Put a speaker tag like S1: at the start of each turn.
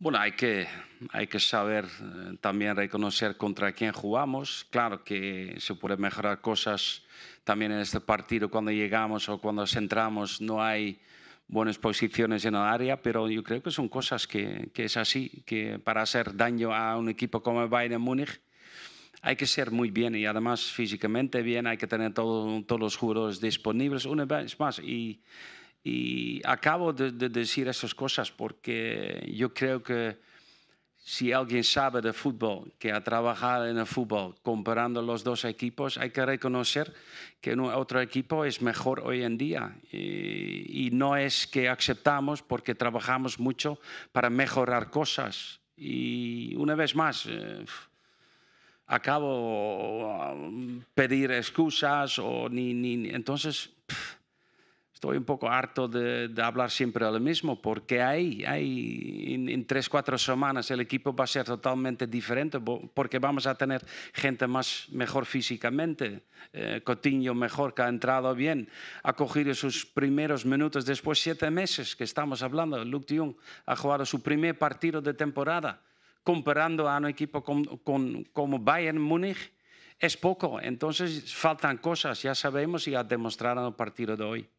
S1: Bueno, hay que, hay que saber eh, también reconocer contra quién jugamos. Claro que se pueden mejorar cosas también en este partido cuando llegamos o cuando centramos. No hay buenas posiciones en el área, pero yo creo que son cosas que, que es así, que para hacer daño a un equipo como el Bayern Múnich hay que ser muy bien y además físicamente bien, hay que tener todos los jugadores disponibles una vez más. Y y acabo de, decir esas cosas porque yo creo que si alguien sabe de fútbol, que ha trabajado en el fútbol, comparando los dos equipos, hay que reconocer que otro equipo es mejor hoy en día. Y, no es que aceptamos porque trabajamos mucho para mejorar cosas. Y una vez más, eh, acabo acabo um, pedir excusas o ni, ni entonces Estoy un poco harto de, hablar siempre de lo mismo, porque ahí, ahí en, tres, cuatro semanas el equipo va a ser totalmente diferente, porque vamos a tener gente más mejor físicamente. Eh, Cotiño mejor, que ha entrado bien, ha cogido sus primeros minutos después siete meses que estamos hablando. de Jung ha jugado su primer partido de temporada, comparando a un equipo con, como Bayern Múnich. Es poco, entonces faltan cosas, ya sabemos y ha demostrado en el partido de hoy.